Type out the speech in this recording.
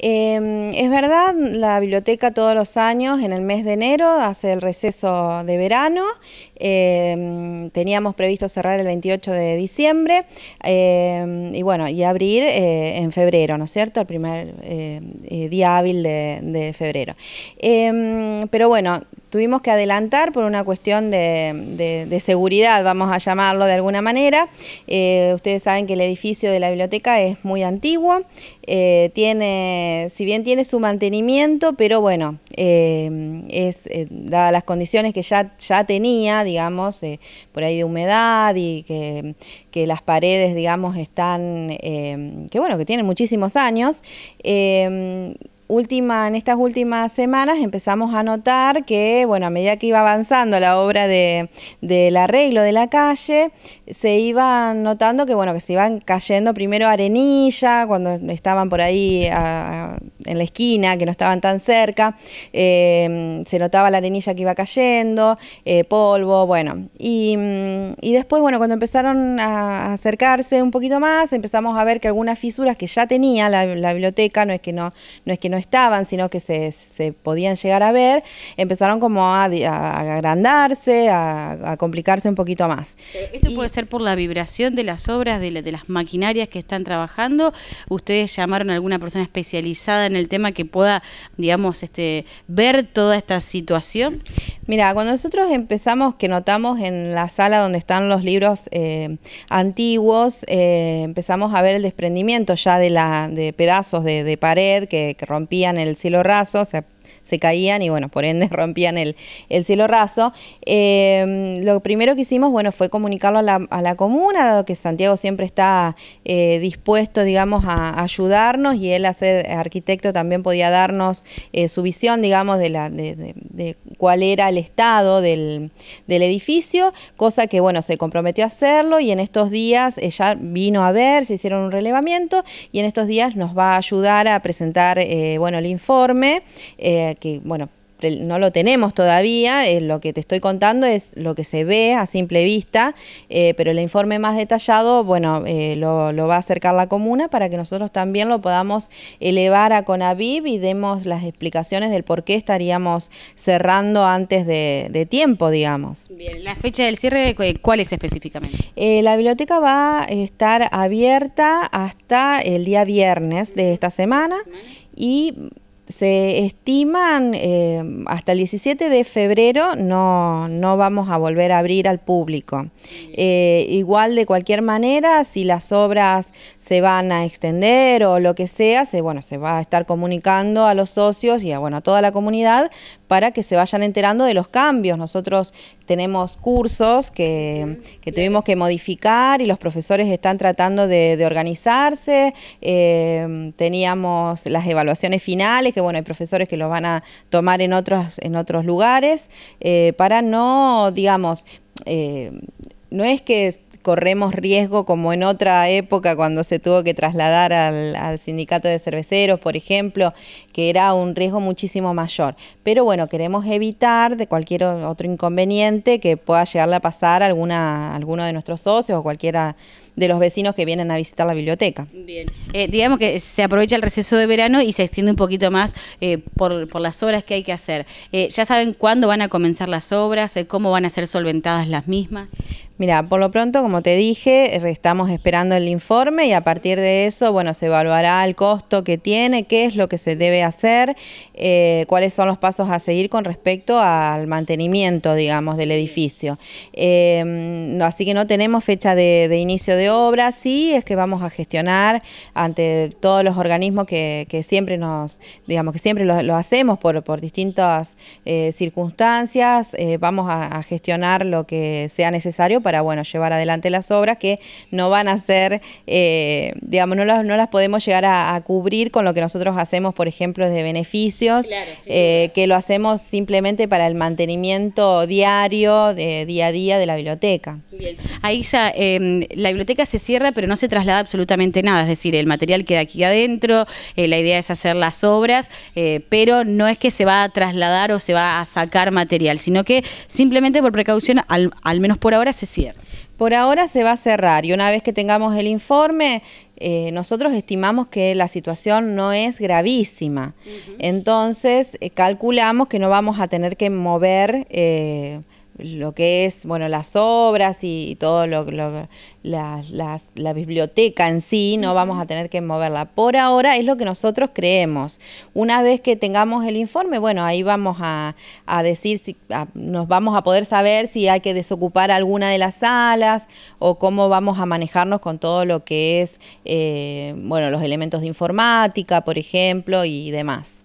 Eh, es verdad, la biblioteca todos los años, en el mes de enero, hace el receso de verano. Em, teníamos previsto cerrar el 28 de diciembre em, y bueno, y abrir eh, en febrero, ¿no es cierto? El primer eh, eh, día hábil de, de febrero. pero bueno, tuvimos que adelantar por una cuestión de, seguridad, vamos a llamarlo de alguna manera. Eh, ustedes saben que el edificio de la biblioteca es muy antiguo, eh, tiene, si bien tiene su mantenimiento, pero bueno, eh, es dadas las condiciones que ya, ya tenía, digamos, por ahí de humedad y que, que las paredes, digamos, están, que bueno, que tienen muchísimos años última, en estas últimas semanas empezamos a notar que, bueno, a medida que iba avanzando la obra de, del arreglo de la calle, se iban notando que, bueno, que se iban cayendo primero arenilla, cuando estaban por ahí... Ah, en la esquina, que no estaban tan cerca, eh, se notaba la arenilla que iba cayendo, eh, polvo, bueno. Mm, y, después, bueno, cuando empezaron a acercarse un poquito más, empezamos a ver que algunas fisuras que ya tenía la, biblioteca, no es que no, no es que no estaban, sino que se, podían llegar a ver, empezaron como a, agrandarse, a, complicarse un poquito más. Eh, esto puede ser por la vibración de las obras, de, de las maquinarias que están trabajando. Ustedes llamaron a alguna persona especializada en el tema que pueda, digamos, este, ver toda esta situación? Mira, cuando nosotros empezamos, que notamos en la sala donde están los libros eh, antiguos, eh, empezamos a ver el desprendimiento ya de, la, de pedazos de, pared que, que rompían el cielo raso, o sea, se caían y bueno, por ende rompían el, el cielo raso. Em, lo primero que hicimos, bueno, fue comunicarlo a la, comuna, dado que Santiago siempre está eh, dispuesto, digamos, a ayudarnos y él, a ser arquitecto, también podía darnos eh, su visión, digamos, de, la, de, cuál era el estado del, del, edificio, cosa que, bueno, se comprometió a hacerlo y en estos días ella eh, vino a ver, se hicieron un relevamiento y en estos días nos va a ayudar a presentar, bueno, el informe que, bueno, no lo tenemos todavía, eh, lo que te estoy contando es lo que se ve a simple vista, eh, pero el informe más detallado, bueno, eh, lo, va a acercar la comuna para que nosotros también lo podamos elevar a Conaviv y demos las explicaciones del por qué estaríamos cerrando antes de, de tiempo, digamos. Bien, ¿la fecha del cierre cuál es específicamente? la biblioteca va a estar abierta hasta el día viernes de esta semana y se estiman eh, hasta el 17 de febrero no, no, vamos a volver a abrir al público. Eh, igual de cualquier manera, si las obras se van a extender o lo que sea, se, bueno, se va a estar comunicando a los socios y a, bueno, a toda la comunidad para que se vayan enterando de los cambios. Nosotros tenemos cursos que, tuvimos que modificar y los profesores están tratando de, organizarse. Em, teníamos las evaluaciones finales, que bueno, hay profesores que los van a tomar en otros, en otros lugares, eh, para no, digamos, eh, no es que corremos riesgo como en otra época cuando se tuvo que trasladar al, sindicato de cerveceros, por ejemplo, que era un riesgo muchísimo mayor. Pero bueno, queremos evitar de cualquier otro inconveniente que pueda llegarle a pasar a alguna, alguno de nuestros socios o cualquiera de los vecinos que vienen a visitar la biblioteca. Bien, eh, digamos que se aprovecha el receso de verano y se extiende un poquito más eh, por, las obras que hay que hacer. Eh, ¿Ya saben cuándo van a comenzar las obras? ¿Cómo van a ser solventadas las mismas? Mira, por lo pronto, como te dije, eh, estamos esperando el informe y a partir de eso, bueno, se evaluará el costo que tiene, qué es lo que se debe hacer, eh, cuáles son los pasos a seguir con respecto al mantenimiento, digamos, del edificio. Em, así que no tenemos fecha de, inicio de obra, sí es que vamos a gestionar ante todos los organismos que, siempre nos, digamos, que siempre lo, hacemos por, distintas eh, circunstancias, vamos a, gestionar lo que sea necesario para bueno, llevar adelante las obras que no van a ser, eh, digamos, no las, no las podemos llegar a, cubrir con lo que nosotros hacemos, por ejemplo, de beneficios, eh, que lo hacemos simplemente para el mantenimiento diario, de, día a día de la biblioteca. Bien. Em, la biblioteca se cierra, pero no se traslada absolutamente nada, es decir, el material queda aquí adentro, eh, la idea es hacer las obras, pero no es que se va a trasladar o se va a sacar material, sino que simplemente por precaución, al, menos por ahora, se por ahora se va a cerrar y una vez que tengamos el informe, eh, nosotros estimamos que la situación no es gravísima. Entonces, eh, calculamos que no vamos a tener que mover eh, lo que es bueno las obras y, todo lo, lo la, biblioteca en sí no vamos a tener que moverla por ahora es lo que nosotros creemos una vez que tengamos el informe bueno ahí vamos a, a decir si nos vamos a poder saber si hay que desocupar alguna de las salas o cómo vamos a manejarnos con todo lo que es eh, bueno los elementos de informática por ejemplo y demás